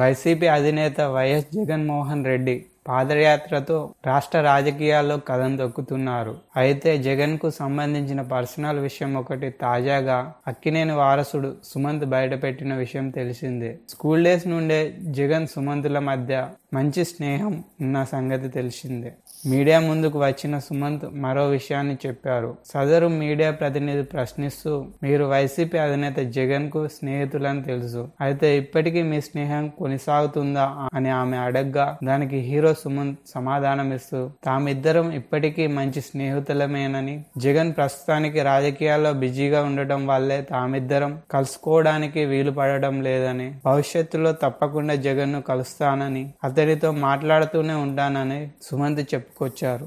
YCP అధినేత YS Jaganmohan Reddy పాదయాత్రతో రాష్ట్ర రాజకీయాల్లో కథం దొక్కుతున్నారు అయితే జగన్కు సంబంధించిన పర్సనల్ విషయం ఒకటి తాజాగా అక్కినేని వారసుడు సుమంత్ బయటపెట్టిన విషయం తెలిసిందే స్కూల్ డేస్ నుండే జగన్ సుమంతుల మధ్య మంచి స్నేహం ఉన్న సంగతి తెలిసిందే మీడియా ముందుకు వచ్చిన సుమంత్ మరో విషయాన్ని చెప్పారు సదరు మీడియా ప్రతినిధి ప్రశ్నిస్తూ మీరు వైసీపీ అధినేత జగన్ కు స్నేహితులని తెలుసు అయితే ఇప్పటికీ మీ స్నేహం కొనసాగుతుందా అని ఆమె అడగ్గా దానికి హీరో సుమంత్ సమాధానం ఇస్తూ తామిద్దరం ఇప్పటికీ మంచి స్నేహితులమేనని జగన్ ప్రస్తుతానికి రాజకీయాల్లో బిజీగా ఉండటం వల్లే తామిద్దరం కలుసుకోవడానికి వీలు పడడం లేదని భవిష్యత్తులో తప్పకుండా జగన్ ను కలుస్తానని అతడి అందరితో మాట్లాడుతూనే ఉంటానని సుమంత్ చెప్పుకొచ్చారు